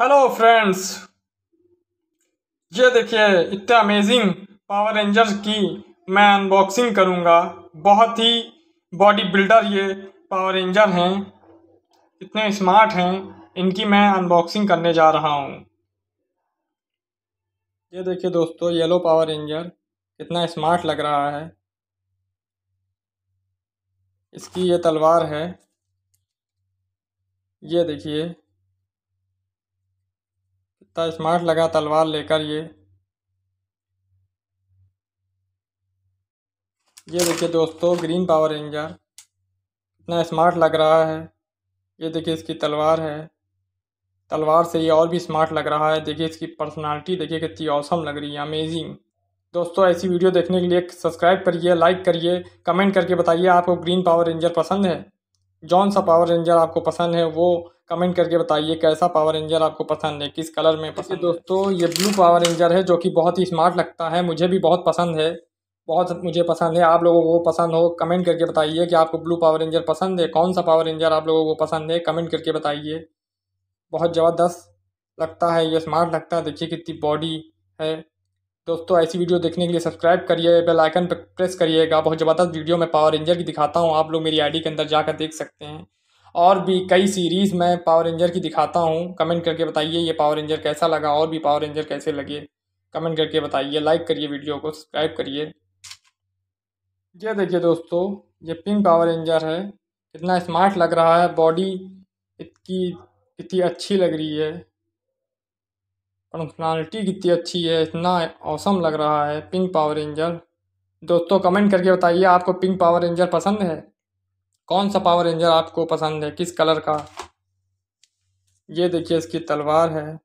hello friends ये देखिए इतना अमेजिंग पावर रेंजर्स की मैं अनबॉक्सिंग करूँगा बहुत ही बॉडी बिल्डर ये पावर रेंजर हैं इतने स्मार्ट हैं इनकी मैं अनबॉक्सिंग करने जा रहा हूँ ये देखिए दोस्तों येलो पावर रेंजर कितना स्मार्ट लग रहा है इसकी ये तलवार है ये देखिए ता स्मार्ट लगा तलवार लेकर ये ये देखिए दोस्तों ग्रीन पावर रेंजर इतना स्मार्ट लग रहा है ये देखिए इसकी तलवार है तलवार से ये और भी स्मार्ट लग रहा है देखिए इसकी पर्सनालिटी देखिए कितनी औसम लग रही है अमेजिंग दोस्तों ऐसी वीडियो देखने के लिए सब्सक्राइब करिए लाइक करिए कमेंट करके बताइए आपको ग्रीन पावर रेंजर पसंद है जौन सा पावर रेंजर आपको पसंद है वो कमेंट करके बताइए कैसा पावर रेंजर आपको पसंद है किस कलर में पसंद दोस्तों ये ब्लू पावर रेंजर है जो कि बहुत ही स्मार्ट लगता है मुझे भी बहुत पसंद है बहुत मुझे पसंद है आप लोगों को पसंद हो कमेंट करके बताइए कि आपको ब्लू पावर रेंजर पसंद है कौन सा पावर रेंजर आप लोगों को पसंद है कमेंट करके बताइए बहुत ज़बरदस्त लगता है ये स्मार्ट लगता है देखिए कितनी बॉडी है दोस्तों ऐसी वीडियो देखने के लिए सब्सक्राइब करिए बेल आइकन पर प्रेस करिएगा बहुत ज़बरदस्त वीडियो मैं पावर रेंजर की दिखाता हूँ आप लोग मेरी आईडी के अंदर जाकर देख सकते हैं और भी कई सीरीज़ मैं पावर रेंजर की दिखाता हूँ कमेंट करके बताइए ये पावर रेंजर कैसा लगा और भी पावर रेंजर कैसे लगे कमेंट करके बताइए लाइक करिए वीडियो को सब्सक्राइब करिए ये देखिए दोस्तों ये पिंक पावर रेंजर है कितना स्मार्ट लग रहा है बॉडी इतनी कितनी अच्छी लग रही है फंक्शनलिटी कितनी अच्छी है इतना औसम लग रहा है पिंक पावर रेंजर दोस्तों कमेंट करके बताइए आपको पिंक पावर रेंजर पसंद है कौन सा पावर रेंजर आपको पसंद है किस कलर का ये देखिए इसकी तलवार है